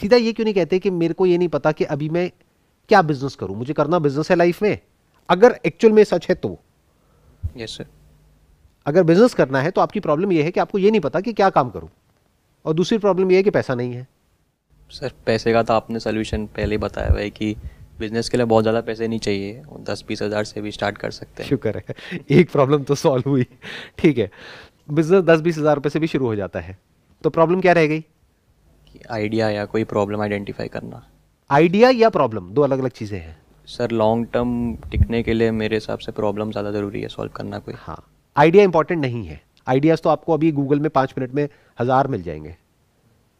सीधा ये क्यों नहीं कहते कि मेरे को ये नहीं पता कि अभी मैं क्या बिजनेस करूं मुझे करना बिजनेस है लाइफ में अगर एक्चुअल में सच है तो यस सर अगर बिजनेस करना है तो आपकी प्रॉब्लम ये है कि आपको ये नहीं पता कि क्या काम करूं और दूसरी प्रॉब्लम यह है कि पैसा नहीं है सर पैसे का तो आपने सोल्यूशन पहले ही बताया हुआ है कि बिजनेस के लिए बहुत ज़्यादा पैसे नहीं चाहिए दस बीस हज़ार से भी स्टार्ट कर सकते हैं शुक्र है एक प्रॉब्लम तो सॉल्व हुई ठीक है बिजनेस दस बीस हज़ार रुपये से भी शुरू हो जाता है तो प्रॉब्लम क्या रह गई आइडिया या कोई प्रॉब्लम आइडेंटिफाई करना आइडिया या प्रॉब्लम दो अलग अलग चीज़ें हैं सर लॉन्ग टर्म टिकने के लिए मेरे हिसाब से प्रॉब्लम ज़्यादा ज़रूरी है सॉल्व करना कोई हाँ आइडिया इंपॉर्टेंट नहीं है आइडियाज़ तो आपको अभी गूगल में पाँच मिनट में हज़ार मिल जाएंगे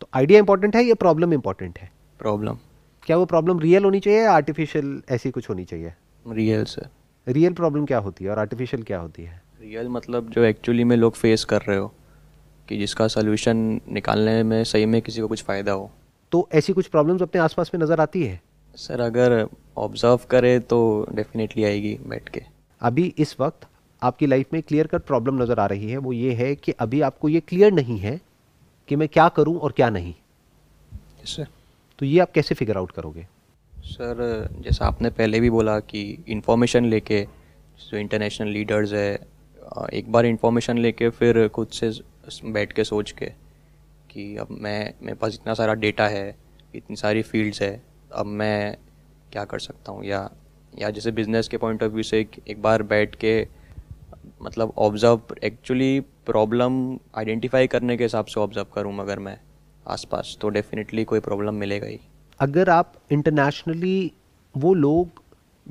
तो आइडिया इंपॉर्टेंट है या प्रॉब्लम इंपॉर्टेंट है प्रॉब्लम क्या वो प्रॉब्लम रियल होनी चाहिए या आर्टिफिशियल ऐसी कुछ होनी चाहिए रियल सर रियल प्रॉब्लम क्या होती है और आर्टिफिशियल क्या होती है रियल मतलब जो एक्चुअली में लोग फेस कर रहे हो कि जिसका सोल्यूशन निकालने में सही में किसी को कुछ फ़ायदा हो तो ऐसी कुछ प्रॉब्लम्स अपने आसपास में नज़र आती है सर अगर ऑब्ज़र्व करें तो डेफिनेटली आएगी बैठ के अभी इस वक्त आपकी लाइफ में क्लियर कट प्रॉब्लम नज़र आ रही है वो ये है कि अभी आपको ये क्लियर नहीं है कि मैं क्या करूं और क्या नहीं सर तो ये आप कैसे फिगर आउट करोगे सर जैसा आपने पहले भी बोला कि इन्फॉर्मेशन लेके जो इंटरनेशनल लीडर्स है एक बार इन्फॉर्मेशन लेके फिर खुद से बैठ के सोच के कि अब मैं मेरे पास इतना सारा डेटा है इतनी सारी फील्ड्स है अब मैं क्या कर सकता हूँ या या जैसे बिजनेस के पॉइंट ऑफ व्यू से एक, एक बार बैठ के मतलब ऑब्ज़र्व एक्चुअली प्रॉब्लम आइडेंटिफाई करने के हिसाब से ऑब्ज़र्व करूँ अगर मैं आसपास तो डेफिनेटली कोई प्रॉब्लम मिलेगा ही अगर आप इंटरनेशनली वो लोग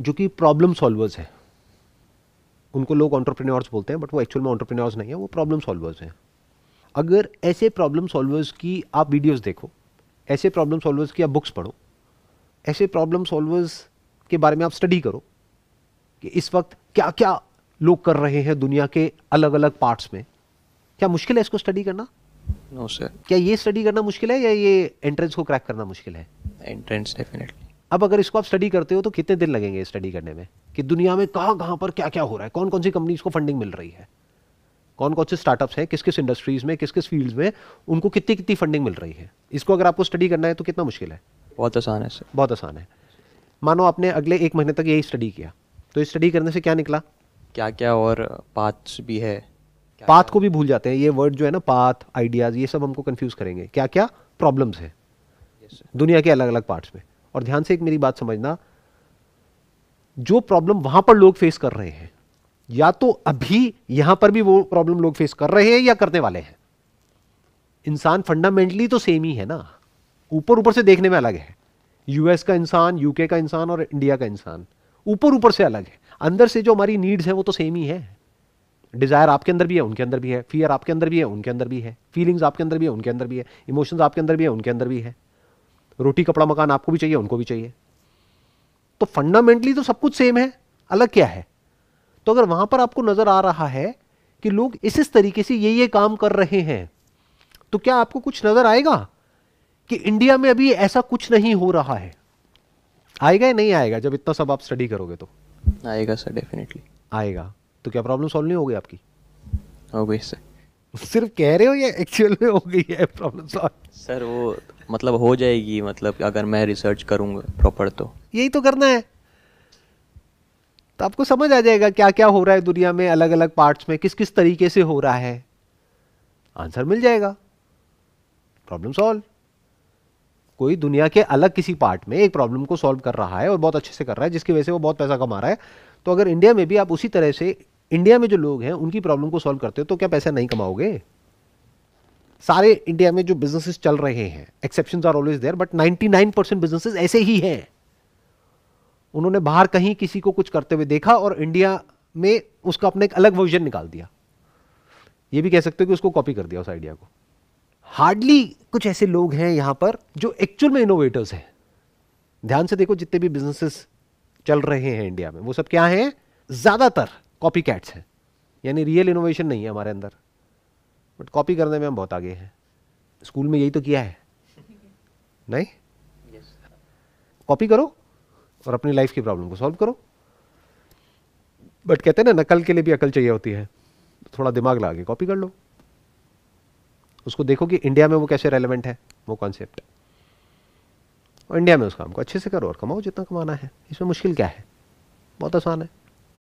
जो कि प्रॉब्लम सॉल्वर्स हैं उनको लोग ऑन्टरप्रेन्योर्स बोलते हैं बट वो एक्चुअल में ऑन्टरप्रेन्योर्स नहीं है वो प्रॉब्लम सॉल्वर्स हैं अगर ऐसे प्रॉब्लम सॉल्वर्स की आप वीडियोस देखो ऐसे प्रॉब्लम सॉल्वर्स की आप बुक्स पढ़ो ऐसे प्रॉब्लम सॉल्वर्स के बारे में आप स्टडी करो कि इस वक्त क्या क्या लोग कर रहे हैं दुनिया के अलग अलग पार्ट्स में क्या मुश्किल है इसको स्टडी करना नो no, सर क्या ये स्टडी करना मुश्किल है या ये एंट्रेंस को क्रैक करना मुश्किल है एंट्रेंस डेफिनेटली अब अगर इसको आप स्टडी करते हो तो कितने दिन लगेंगे स्टडी करने में कि दुनिया में कहाँ कहाँ पर क्या क्या हो रहा है कौन कौन सी कंपनी इसको फंडिंग मिल रही है कौन कौन से स्टार्टअप्स हैं किस किस इंडस्ट्रीज में किस किस फील्ड में उनको कितनी कितनी फंडिंग मिल रही है इसको अगर आपको स्टडी करना है तो कितना मुश्किल है बहुत आसान है सर बहुत आसान है मानो आपने अगले एक महीने तक यही स्टडी किया तो स्टडी करने से क्या निकला क्या क्या और पाथ्स भी है पाथ को भी भूल जाते हैं ये वर्ड जो है ना पाथ आइडियाज ये सब हमको कंफ्यूज करेंगे क्या क्या प्रॉब्लम्स हैं दुनिया के अलग अलग पार्ट्स में और ध्यान से एक मेरी बात समझना जो प्रॉब्लम वहां पर लोग फेस कर रहे हैं या तो अभी यहां पर भी वो प्रॉब्लम लोग फेस कर रहे हैं या करने वाले हैं इंसान फंडामेंटली तो सेम ही है ना ऊपर ऊपर से देखने में अलग है यूएस का इंसान यूके का इंसान और इंडिया का इंसान ऊपर ऊपर से अलग है अंदर से जो हमारी नीड्स हैं वो तो सेम ही है डिजायर आपके अंदर भी है उनके अंदर भी है फियर आपके अंदर भी है उनके अंदर भी है फीलिंग्स आपके अंदर भी है उनके अंदर भी है इमोशंस आपके अंदर भी है उनके अंदर भी है रोटी कपड़ा मकान आपको भी चाहिए उनको भी चाहिए तो फंडामेंटली तो सब कुछ सेम है अलग क्या है तो अगर वहां पर आपको नजर आ रहा है कि लोग इस इस तरीके से ये ये काम कर रहे हैं तो क्या आपको कुछ नजर आएगा कि इंडिया में अभी ऐसा कुछ नहीं हो रहा है आएगा या नहीं आएगा जब इतना सब आप स्टडी करोगे तो आएगा सर डेफिनेटली आएगा तो क्या प्रॉब्लम सॉल्व नहीं होगी आपकी हो गई सर सिर्फ कह रहे हो या एक्चुअल में हो गई है प्रॉब्लम सॉल्व सर वो मतलब हो जाएगी मतलब अगर मैं रिसर्च करूंगा प्रॉपर तो यही तो करना है तो आपको समझ आ जाएगा क्या क्या हो रहा है दुनिया में अलग अलग पार्ट्स में किस किस तरीके से हो रहा है आंसर मिल जाएगा प्रॉब्लम सॉल्व कोई दुनिया के अलग किसी पार्ट में एक प्रॉब्लम को सॉल्व कर रहा है और बहुत अच्छे से कर रहा है जिसकी वजह से वो बहुत पैसा कमा रहा है तो अगर इंडिया में भी आप उसी तरह से इंडिया में जो लोग हैं उनकी प्रॉब्लम को सॉल्व करते हो तो क्या पैसा नहीं कमाओगे सारे इंडिया में जो बिजनेसेस चल रहे हैं exception are always there but 99 percent businesses ऐसे ही हैं उन्होंने बाहर कहीं किसी को कुछ करते हुए देखा और इंडिया में उसका अपने एक अलग वर्जन निकाल दिया ये भी कह सकते हो कि उसको कॉपी कर दिया उस आइडिया को हार्डली कुछ ऐसे लोग हैं यहां पर जो एक्चुअल में इनोवेटर्स हैं ध्यान से देखो जितने भी बिजनेसेस चल रहे हैं इंडिया में वो सब क्या हैं ज़्यादातर कॉपी कैट्स हैं यानी रियल इनोवेशन नहीं है हमारे अंदर बट कॉपी करने में हम बहुत आगे हैं स्कूल में यही तो किया है नहीं कॉपी yes. करो और अपनी लाइफ की प्रॉब्लम को सॉल्व करो बट कहते हैं ना नकल के लिए भी अकल चाहिए होती है थोड़ा दिमाग लगा के कॉपी कर लो उसको देखो कि इंडिया में वो कैसे रेलिवेंट है वो कॉन्सेप्ट और इंडिया में उस काम को अच्छे से करो और कमाओ जितना कमाना है इसमें मुश्किल क्या है बहुत आसान है